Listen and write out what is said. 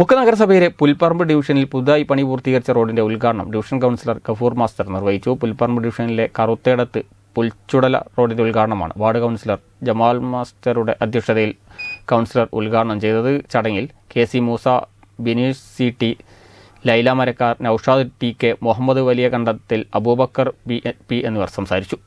മുക്ക നഗരസഭയിലെ പുൽപ്പറമ്പ് ഡിവിഷനിൽ പുതുതായി പണി പൂർത്തീകരിച്ച റോഡിന്റെ ഉദ്ഘാടനം ഡിവിഷൻ കൗൺസിലർ കഫൂർ മാസ്റ്റർ നിർവഹിച്ചു പുൽപ്പറമ്പ് ഡിവിഷനിലെ കറുത്തേടത്ത് പുൽച്ചുടല റോഡിന്റെ ഉദ്ഘാടനമാണ് വാർഡ് കൗൺസിലർ ജമാൽ മാസ്റ്ററുടെ അധ്യക്ഷതയിൽ കൗൺസിലർ ഉദ്ഘാടനം ചെയ്തത് ചടങ്ങിൽ K C Moosa Bineesh C T Laila Marakkar Naushad T K Muhammad വലിയ കണ്ടത്തിൽ അബൂബക്കർ പി എന്നിവർ സംസാരിച്ചു